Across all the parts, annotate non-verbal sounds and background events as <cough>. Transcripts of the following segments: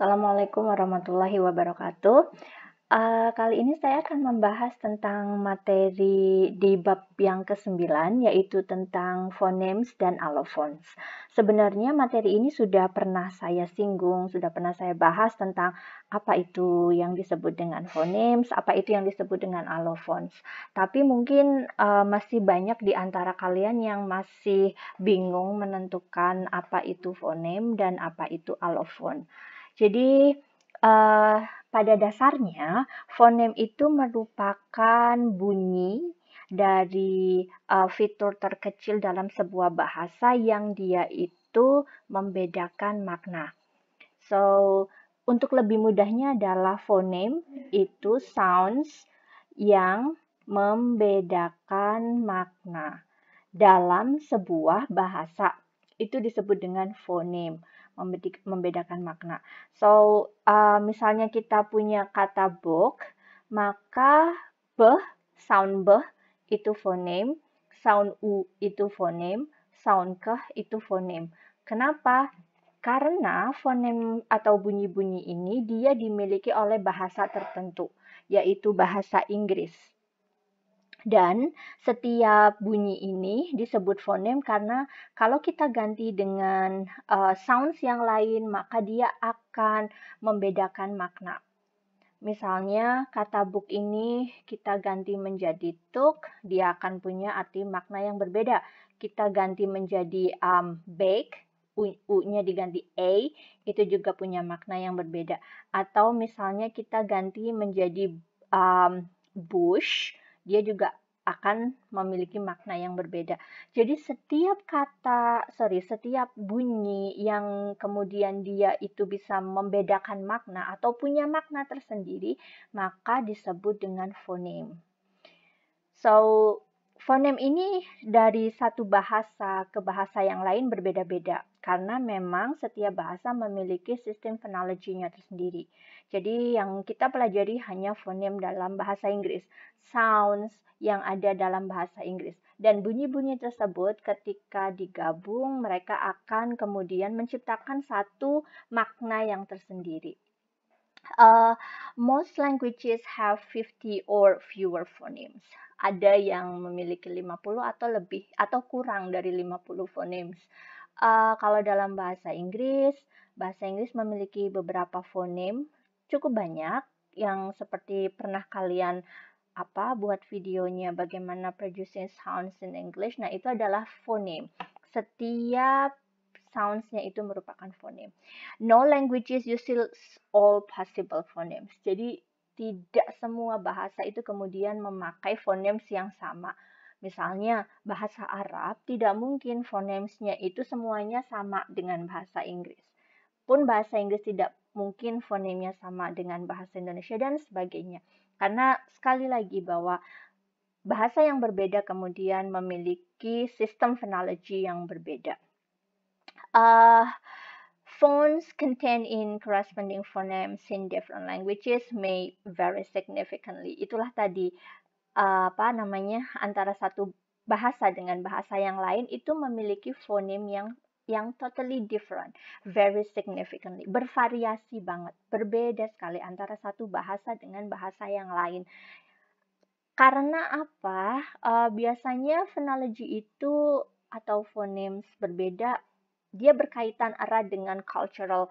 Assalamualaikum warahmatullahi wabarakatuh. Uh, kali ini saya akan membahas tentang materi di bab yang ke-9 yaitu tentang phonemes dan allophones. Sebenarnya materi ini sudah pernah saya singgung, sudah pernah saya bahas tentang apa itu yang disebut dengan phonemes, apa itu yang disebut dengan allophones. Tapi mungkin uh, masih banyak di antara kalian yang masih bingung menentukan apa itu phoneme dan apa itu allophone. Jadi uh, pada dasarnya fonem itu merupakan bunyi dari uh, fitur terkecil dalam sebuah bahasa yang dia itu membedakan makna. So, untuk lebih mudahnya adalah fonem itu sounds yang membedakan makna dalam sebuah bahasa. Itu disebut dengan fonem membedakan makna. So, uh, misalnya kita punya kata book, maka b, sound b itu phoneme, sound u itu phoneme, sound ke itu phoneme. Kenapa? Karena fonem atau bunyi-bunyi ini dia dimiliki oleh bahasa tertentu, yaitu bahasa Inggris. Dan setiap bunyi ini disebut fonem karena kalau kita ganti dengan uh, sounds yang lain, maka dia akan membedakan makna. Misalnya kata book ini kita ganti menjadi tuk dia akan punya arti makna yang berbeda. Kita ganti menjadi um, bake, U-nya diganti A, itu juga punya makna yang berbeda. Atau misalnya kita ganti menjadi um, bush, dia juga akan memiliki makna yang berbeda. Jadi setiap kata, sorry, setiap bunyi yang kemudian dia itu bisa membedakan makna atau punya makna tersendiri, maka disebut dengan fonem. So, Fonem ini dari satu bahasa ke bahasa yang lain berbeda-beda karena memang setiap bahasa memiliki sistem fonologinya tersendiri. Jadi yang kita pelajari hanya fonem dalam bahasa Inggris, sounds yang ada dalam bahasa Inggris. Dan bunyi-bunyi tersebut ketika digabung mereka akan kemudian menciptakan satu makna yang tersendiri. Uh, most languages have 50 or fewer phonemes ada yang memiliki 50 atau lebih atau kurang dari 50 phonemes. Uh, kalau dalam bahasa Inggris, bahasa Inggris memiliki beberapa fonem cukup banyak yang seperti pernah kalian apa buat videonya bagaimana producing sounds in English. Nah, itu adalah fonem. Setiap soundsnya itu merupakan fonem. No languages uses all possible phonemes. Jadi tidak semua bahasa itu kemudian memakai fonems yang sama. Misalnya, bahasa Arab tidak mungkin fonemsnya itu semuanya sama dengan bahasa Inggris. Pun bahasa Inggris tidak mungkin fonemnya sama dengan bahasa Indonesia dan sebagainya. Karena sekali lagi bahwa bahasa yang berbeda kemudian memiliki sistem phonology yang berbeda. Uh, Phones contained in corresponding phonemes in different languages may vary significantly. Itulah tadi apa namanya antara satu bahasa dengan bahasa yang lain itu memiliki fonem yang yang totally different, very significantly, bervariasi banget, berbeda sekali antara satu bahasa dengan bahasa yang lain. Karena apa? Uh, biasanya phonology itu atau fonemes berbeda dia berkaitan erat dengan cultural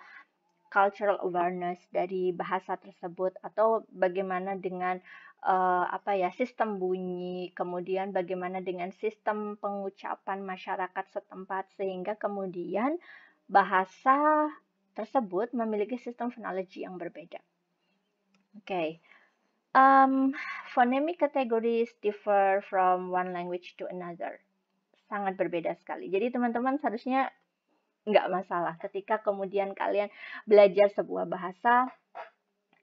cultural awareness dari bahasa tersebut atau bagaimana dengan uh, apa ya sistem bunyi kemudian bagaimana dengan sistem pengucapan masyarakat setempat sehingga kemudian bahasa tersebut memiliki sistem fonologi yang berbeda. Oke. Okay. Um, phonemic categories differ from one language to another. Sangat berbeda sekali. Jadi teman-teman seharusnya nggak masalah ketika kemudian kalian belajar sebuah bahasa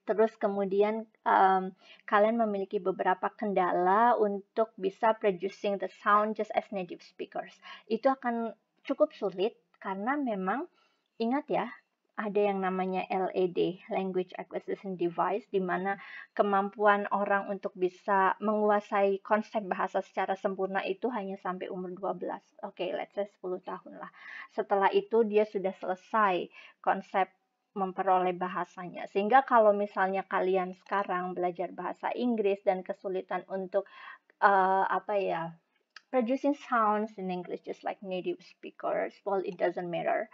terus kemudian um, kalian memiliki beberapa kendala untuk bisa producing the sound just as native speakers itu akan cukup sulit karena memang ingat ya ada yang namanya LAD e Language Acquisition Device, di mana kemampuan orang untuk bisa menguasai konsep bahasa secara sempurna itu hanya sampai umur 12. Oke, okay, let's say 10 tahun lah. Setelah itu dia sudah selesai konsep memperoleh bahasanya. Sehingga kalau misalnya kalian sekarang belajar bahasa Inggris dan kesulitan untuk uh, apa ya, producing sounds in English just like native speakers, well it doesn't matter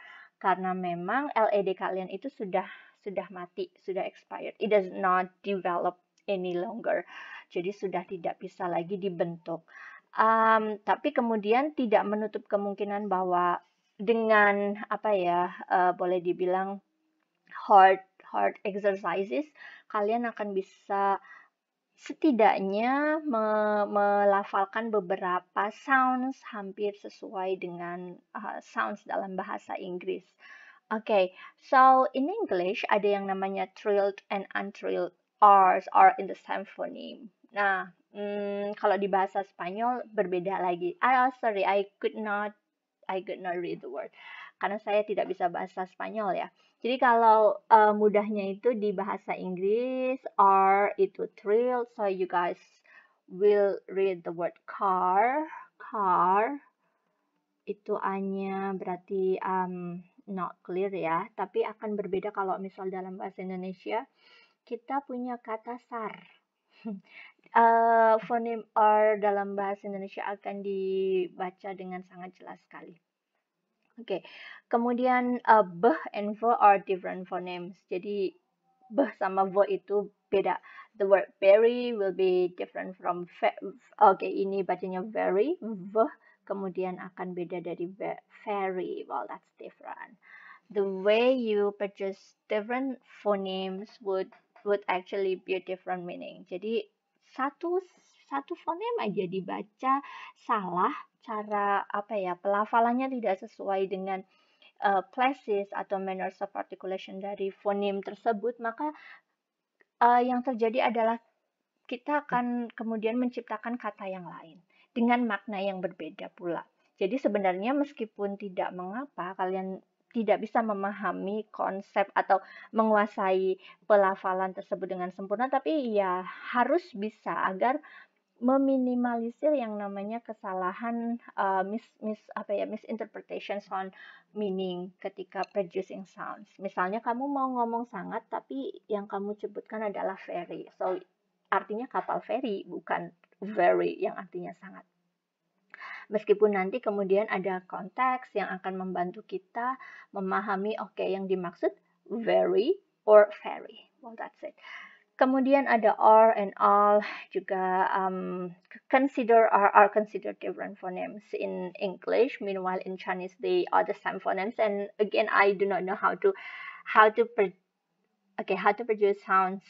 karena memang LED kalian itu sudah sudah mati, sudah expired. It does not develop any longer. Jadi sudah tidak bisa lagi dibentuk. Um, tapi kemudian tidak menutup kemungkinan bahwa dengan apa ya, uh, boleh dibilang hard hard exercises, kalian akan bisa setidaknya me melafalkan beberapa sounds hampir sesuai dengan uh, sounds dalam bahasa Inggris. Oke, okay, so in English ada yang namanya trilled and untrilled R's are in the same phoneme. Nah, hmm, kalau di bahasa Spanyol berbeda lagi. Ah, sorry, I could not, I could not read the word karena saya tidak bisa bahasa Spanyol ya. Jadi kalau uh, mudahnya itu di bahasa Inggris R itu thrill, so you guys will read the word car, car itu hanya berarti um, not clear ya, tapi akan berbeda kalau misal dalam bahasa Indonesia kita punya kata sar. uh, <laughs> eh, fonem R dalam bahasa Indonesia akan dibaca dengan sangat jelas sekali. Oke. Okay. Kemudian uh, beh and vo are different phonemes. Jadi beh sama vo itu beda. The word very will be different from Oke, okay, ini bacanya very, beh kemudian akan beda dari very. Well, that's different. The way you purchase different phonemes would would actually be a different meaning. Jadi satu satu fonem aja dibaca salah, cara apa ya, pelafalannya tidak sesuai dengan uh, places atau manners of articulation dari fonem tersebut, maka uh, yang terjadi adalah kita akan kemudian menciptakan kata yang lain dengan makna yang berbeda pula. Jadi sebenarnya meskipun tidak mengapa kalian tidak bisa memahami konsep atau menguasai pelafalan tersebut dengan sempurna, tapi ya harus bisa agar meminimalisir yang namanya kesalahan uh, mis mis apa ya misinterpretation sound meaning ketika producing sounds. Misalnya kamu mau ngomong sangat tapi yang kamu sebutkan adalah very. So artinya kapal ferry bukan very yang artinya sangat. Meskipun nanti kemudian ada konteks yang akan membantu kita memahami oke okay, yang dimaksud very or ferry. Well that's it. Kemudian ada or and all juga um, consider or are considered different phonemes in English. Meanwhile, in Chinese, they are the same phonemes. And again, I do not know how to how to okay how to produce sounds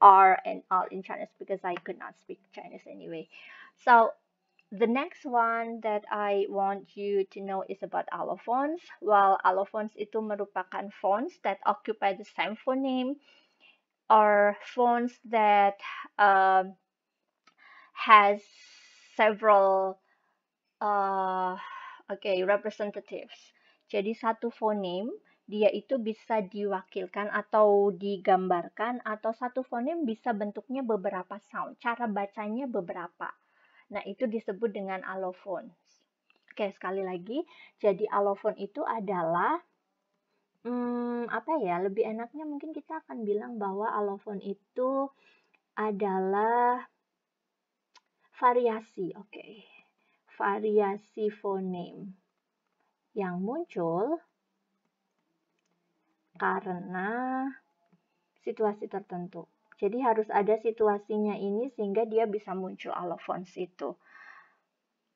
r and all in Chinese because I could not speak Chinese anyway. So the next one that I want you to know is about allophones. Well, allophones itu merupakan phones that occupy the same phoneme or phones that um, has several uh, okay representatives. Jadi satu fonem dia itu bisa diwakilkan atau digambarkan atau satu fonem bisa bentuknya beberapa sound, cara bacanya beberapa. Nah, itu disebut dengan allophones. Oke, sekali lagi, jadi allophone itu adalah hmm, apa ya, lebih enaknya mungkin kita akan bilang bahwa alofon itu adalah variasi, oke. Variasi fonem yang muncul karena situasi tertentu. Jadi harus ada situasinya ini sehingga dia bisa muncul alofons itu.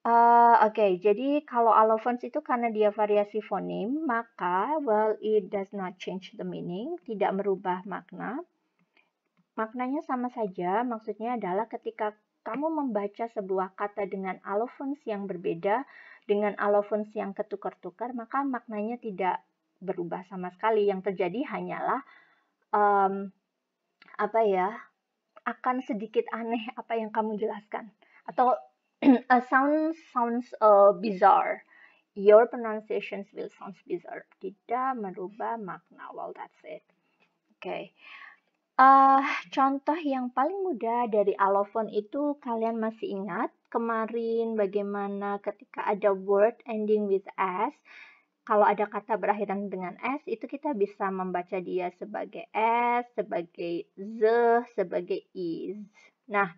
Eh, oke, jadi kalau allophones itu karena dia variasi fonim, maka well it does not change the meaning, tidak merubah makna. Maknanya sama saja, maksudnya adalah ketika kamu membaca sebuah kata dengan allophones yang berbeda dengan allophones yang ketukar-tukar, maka maknanya tidak berubah sama sekali. Yang terjadi hanyalah um, apa ya? akan sedikit aneh apa yang kamu jelaskan atau a sound sounds uh, bizarre. Your pronunciations will sounds bizarre. Tidak merubah makna. Well, that's it. Oke. Okay. Uh, contoh yang paling mudah dari alofon itu kalian masih ingat kemarin bagaimana ketika ada word ending with s kalau ada kata berakhiran dengan s itu kita bisa membaca dia sebagai s, sebagai z, sebagai is. Nah,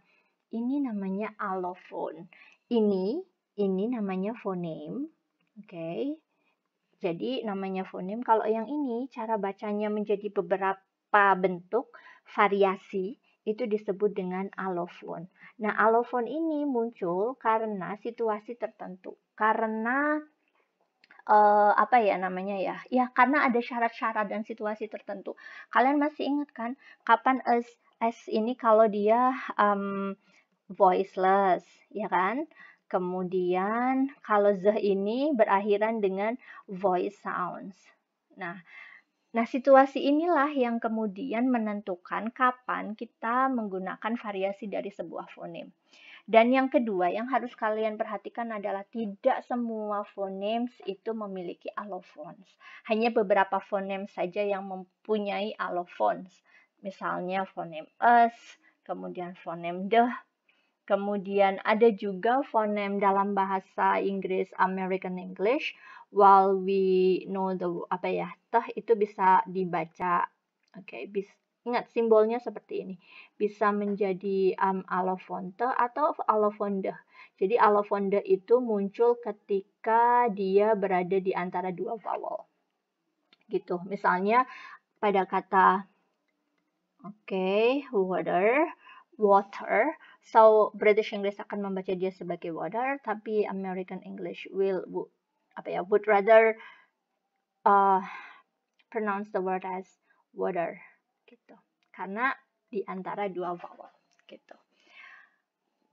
ini namanya allophone. Ini, ini namanya phoneme. Oke. Okay. Jadi namanya phoneme. Kalau yang ini cara bacanya menjadi beberapa bentuk variasi itu disebut dengan allophone. Nah, allophone ini muncul karena situasi tertentu. Karena uh, apa ya namanya ya ya karena ada syarat-syarat dan situasi tertentu kalian masih ingat kan kapan s-s ini kalau dia um, voiceless, ya kan? Kemudian kalau z ini berakhiran dengan voice sounds. Nah, nah situasi inilah yang kemudian menentukan kapan kita menggunakan variasi dari sebuah fonem. Dan yang kedua yang harus kalian perhatikan adalah tidak semua fonemes itu memiliki allophones. Hanya beberapa fonemes saja yang mempunyai allophones. Misalnya fonem es, kemudian fonem deh, Kemudian ada juga fonem dalam bahasa Inggris American English while we know the apa ya teh itu bisa dibaca oke okay, bis, ingat simbolnya seperti ini bisa menjadi um, alofonte atau alofonde jadi alofonde itu muncul ketika dia berada di antara dua vowel gitu misalnya pada kata oke okay, water water So British English akan membaca dia sebagai water, tapi American English will would, apa ya would rather uh, pronounce the word as water gitu. Karena di antara dua vowel gitu.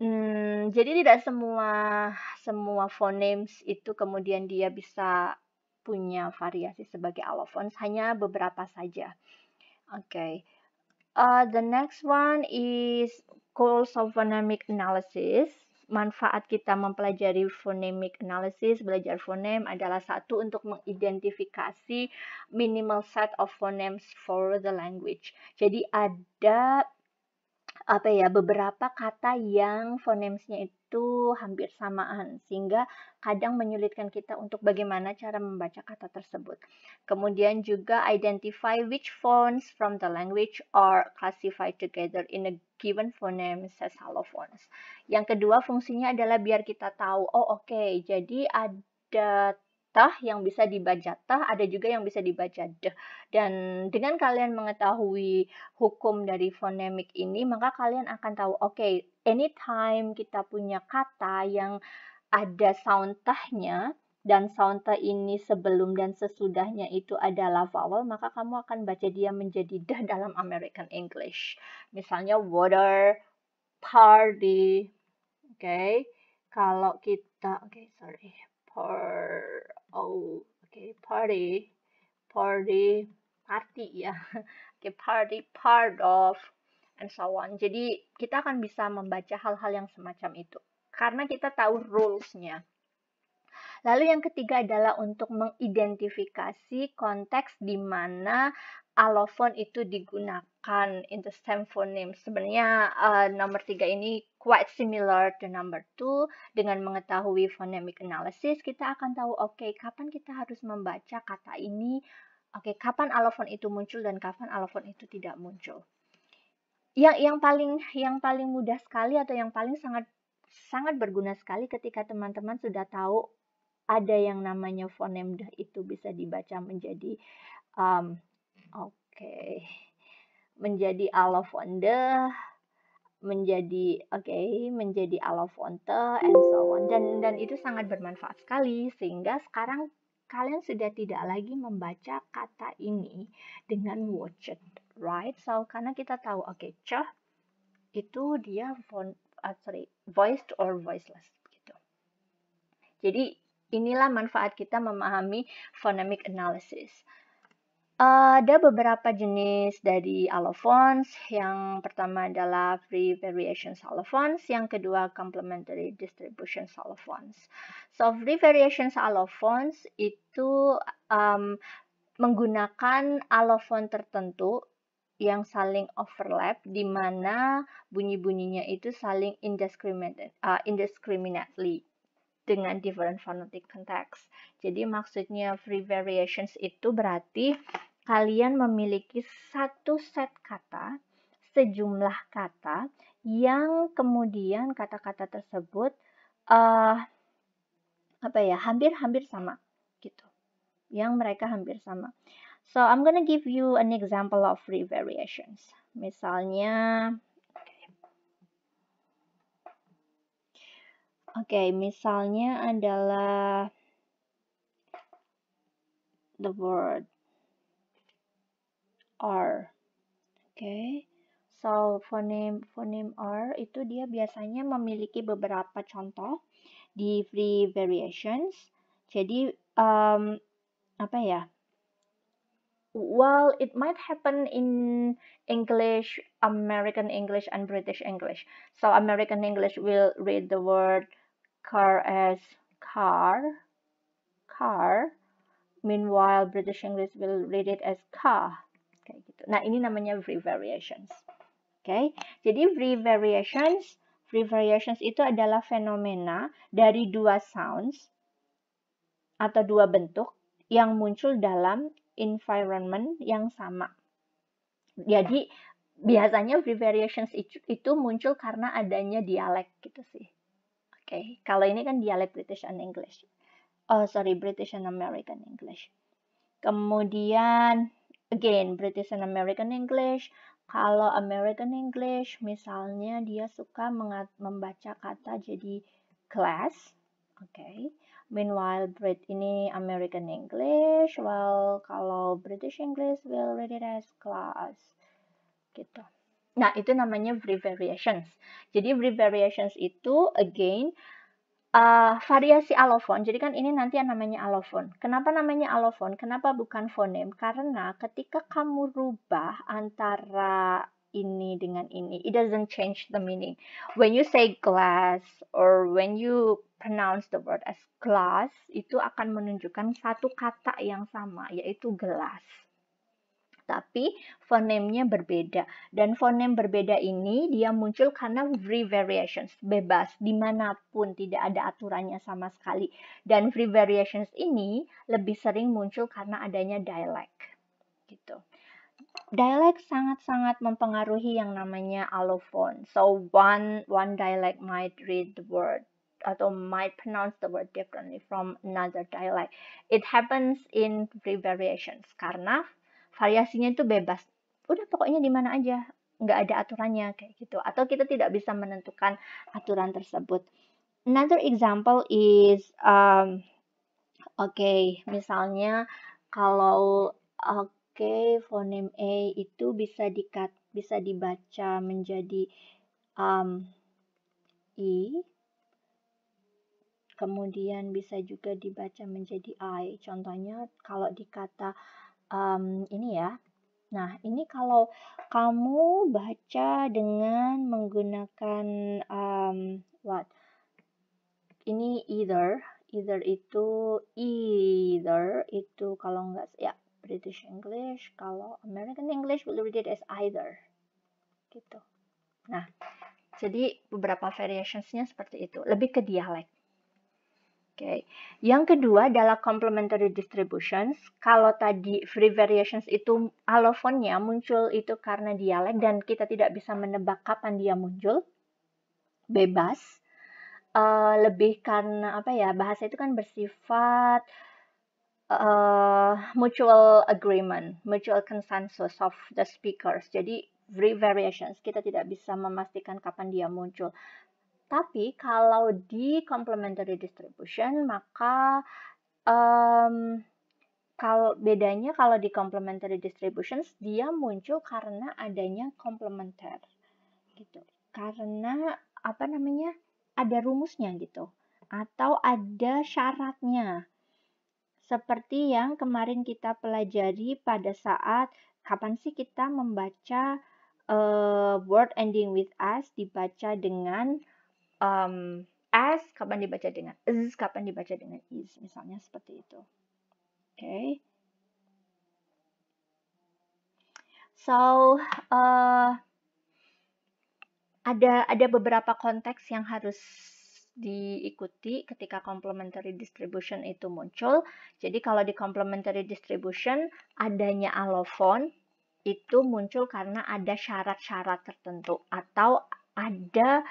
Hmm, jadi tidak semua semua phonemes itu kemudian dia bisa punya variasi sebagai allophones, hanya beberapa saja. Oke. Okay. Uh, the next one is goals of phonemic analysis manfaat kita mempelajari phonemic analysis, belajar fonem adalah satu untuk mengidentifikasi minimal set of phonemes for the language. Jadi ada apa ya beberapa kata yang fonemsnya itu hampir samaan sehingga kadang menyulitkan kita untuk bagaimana cara membaca kata tersebut. Kemudian juga identify which phones from the language are classified together in a given phoneme as allophones. Yang kedua fungsinya adalah biar kita tahu oh oke okay, jadi ada tah yang bisa dibaca tah, ada juga yang bisa dibaca deh. Dan dengan kalian mengetahui hukum dari fonemik ini, maka kalian akan tahu, oke, okay, anytime kita punya kata yang ada sound tahnya, dan sound tah ini sebelum dan sesudahnya itu adalah vowel, maka kamu akan baca dia menjadi deh dalam American English. Misalnya water, party. Oke. Okay. Kalau kita oke, okay, sorry par oh oke okay, party party party ya oke <laughs> okay, party part of and so on jadi kita akan bisa membaca hal-hal yang semacam itu karena kita tahu rulesnya Lalu yang ketiga adalah untuk mengidentifikasi konteks di mana alofon itu digunakan kan in the same phoneme. Sebenarnya uh, nomor tiga ini quite similar to number two. Dengan mengetahui phonemic analysis, kita akan tahu oke okay, kapan kita harus membaca kata ini, oke okay, kapan alofon itu muncul dan kapan alofon itu tidak muncul. Yang yang paling yang paling mudah sekali atau yang paling sangat sangat berguna sekali ketika teman-teman sudah tahu ada yang namanya fonem itu bisa dibaca menjadi um, oke okay menjadi Alafonte, menjadi oke, okay, menjadi Alafonte and so on. Dan dan itu sangat bermanfaat sekali sehingga sekarang kalian sudah tidak lagi membaca kata ini dengan watched, right? So karena kita tahu oke, okay, ceh itu dia von, uh, sorry, voiced or voiceless gitu. Jadi inilah manfaat kita memahami phonemic analysis. Eh, ada beberapa jenis dari allophones. Yang pertama adalah free variations allophones, yang kedua complementary distribution allophones. So free variations allophones itu um, menggunakan allophone tertentu yang saling overlap di mana bunyi-bunyinya itu saling indiscriminate, uh, indiscriminately dengan different phonetic context. Jadi maksudnya free variations itu berarti kalian memiliki satu set kata, sejumlah kata yang kemudian kata-kata tersebut uh, apa ya hampir-hampir sama gitu, yang mereka hampir sama. So I'm gonna give you an example of three variations. Misalnya, oke, okay, misalnya adalah the word R. Oke. Okay. So, fonem fonem R itu dia biasanya memiliki beberapa contoh di free variations. Jadi um, apa ya? Well, it might happen in English, American English, and British English. So, American English will read the word car as car, car. Meanwhile, British English will read it as car kayak gitu. Nah, ini namanya free variations. Oke. Okay? Jadi free variations, free variations itu adalah fenomena dari dua sounds atau dua bentuk yang muncul dalam environment yang sama. Jadi biasanya free variations itu, muncul karena adanya dialek gitu sih. Oke, okay. kalau ini kan dialek British and English. Oh, sorry, British and American English. Kemudian again British and American English. Kalau American English misalnya dia suka membaca kata jadi class, oke. Okay. Meanwhile, Brit ini American English. Well, kalau British English, will read it as class. Gitu. Nah, itu namanya variations Jadi, variations itu, again, uh, variasi alofon. Jadi kan ini nanti yang namanya alofon. Kenapa namanya alofon? Kenapa bukan fonem? Karena ketika kamu rubah antara ini dengan ini, it doesn't change the meaning. When you say glass or when you pronounce the word as glass, itu akan menunjukkan satu kata yang sama, yaitu gelas tapi fonemnya berbeda. Dan fonem berbeda ini dia muncul karena free variations, bebas, dimanapun tidak ada aturannya sama sekali. Dan free variations ini lebih sering muncul karena adanya dialect. Gitu. Dialek sangat-sangat mempengaruhi yang namanya allophone. So one one dialect might read the word atau might pronounce the word differently from another dialect. It happens in free variations karena variasinya itu bebas udah pokoknya di mana aja nggak ada aturannya kayak gitu atau kita tidak bisa menentukan aturan tersebut another example is um, oke okay, misalnya kalau oke okay, fonem a itu bisa dikat bisa dibaca menjadi um, i kemudian bisa juga dibaca menjadi i contohnya kalau dikata kata um, ini ya. Nah, ini kalau kamu baca dengan menggunakan um, what? Ini either, either itu either itu kalau nggak ya British English, kalau American English will read it as either. Gitu. Nah, jadi beberapa variationsnya seperti itu, lebih ke dialek. Oke. Okay. Yang kedua adalah complementary distributions. Kalau tadi free variations itu alofonnya muncul itu karena dialek dan kita tidak bisa menebak kapan dia muncul. Bebas. Uh, lebih karena apa ya bahasa itu kan bersifat uh, mutual agreement, mutual consensus of the speakers. Jadi free variations kita tidak bisa memastikan kapan dia muncul. Tapi kalau di complementary distribution maka um, kalau bedanya kalau di complementary distributions dia muncul karena adanya komplementer gitu. Karena apa namanya? ada rumusnya gitu atau ada syaratnya. Seperti yang kemarin kita pelajari pada saat kapan sih kita membaca uh, word ending with us dibaca dengan um, as kapan dibaca dengan is kapan dibaca dengan is misalnya seperti itu oke okay. so uh, ada ada beberapa konteks yang harus diikuti ketika complementary distribution itu muncul. Jadi kalau di complementary distribution adanya allophone itu muncul karena ada syarat-syarat tertentu atau ada uh,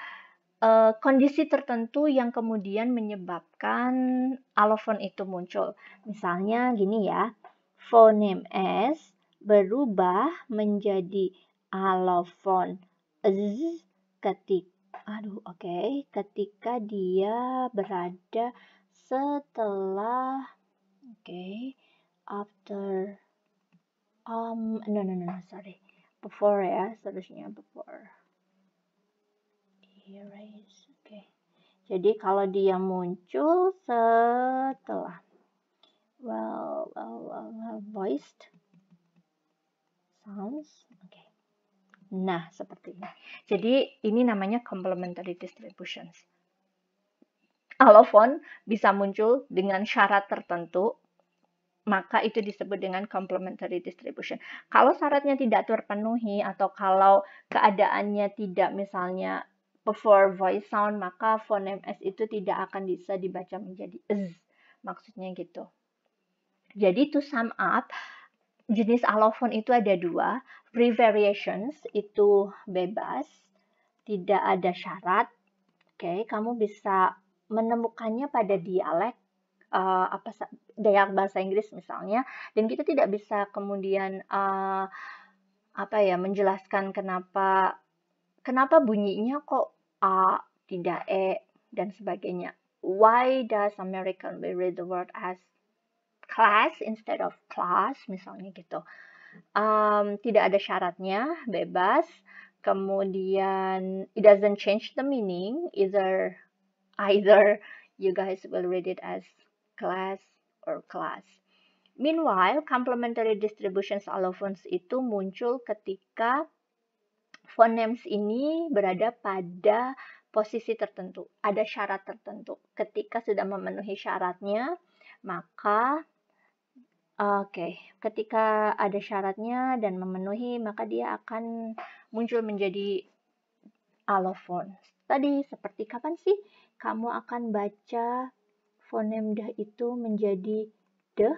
uh, kondisi tertentu yang kemudian menyebabkan alofon itu muncul. Misalnya gini ya, fonem S berubah menjadi alofon Z ketika aduh oke okay, ketika dia berada setelah oke okay, after um no no no sorry before ya seharusnya before Iya, Oke. Okay. Jadi kalau dia muncul setelah well, well, well, well voiced sounds. Oke. Nah, seperti ini. Jadi ini namanya complementary distributions. Allophone bisa muncul dengan syarat tertentu maka itu disebut dengan complementary distribution. Kalau syaratnya tidak terpenuhi atau kalau keadaannya tidak misalnya before voice sound, maka fonem S itu tidak akan bisa dibaca menjadi Z. Maksudnya gitu. Jadi to sum up, jenis allophone itu ada dua. Free variations itu bebas, tidak ada syarat. Oke, okay, kamu bisa menemukannya pada dialek uh, apa dialek bahasa Inggris misalnya dan kita tidak bisa kemudian uh, apa ya menjelaskan kenapa Kenapa bunyinya kok A, tidak E, dan sebagainya? Why does American we read the word as class instead of class, misalnya gitu. Um, tidak ada syaratnya, bebas. Kemudian, it doesn't change the meaning. Either, either you guys will read it as class or class. Meanwhile, complementary distributions allophones itu muncul ketika fonems ini berada pada posisi tertentu, ada syarat tertentu. Ketika sudah memenuhi syaratnya, maka oke, okay, ketika ada syaratnya dan memenuhi, maka dia akan muncul menjadi alofon. Tadi seperti kapan sih kamu akan baca fonem deh itu menjadi deh,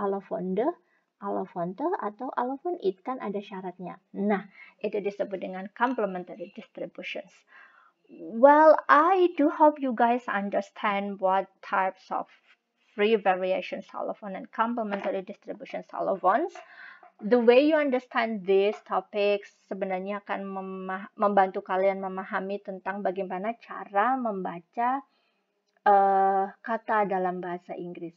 alofon deh? Alofante atau Alofan it kan ada syaratnya. Nah, itu disebut dengan complementary distributions. Well, I do hope you guys understand what types of free variation Solomon and complementary distribution allophones. The way you understand these topics sebenarnya akan membantu kalian memahami tentang bagaimana cara membaca uh, kata dalam bahasa Inggris.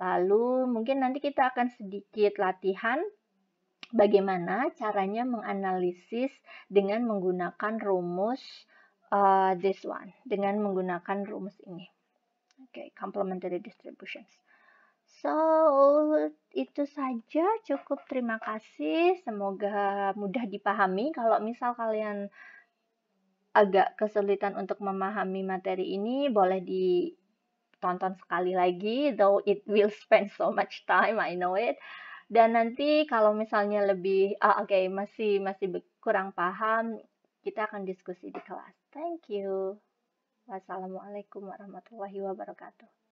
Lalu mungkin nanti kita akan sedikit latihan bagaimana caranya menganalisis dengan menggunakan rumus uh, this one, dengan menggunakan rumus ini. Oke, okay, complementary distributions. So, itu saja cukup terima kasih. Semoga mudah dipahami. Kalau misal kalian agak kesulitan untuk memahami materi ini, boleh di tonton sekali lagi, though it will spend so much time, I know it. Dan nanti kalau misalnya lebih, oh, oke okay, masih masih kurang paham, kita akan diskusi di kelas. Thank you. Wassalamualaikum warahmatullahi wabarakatuh.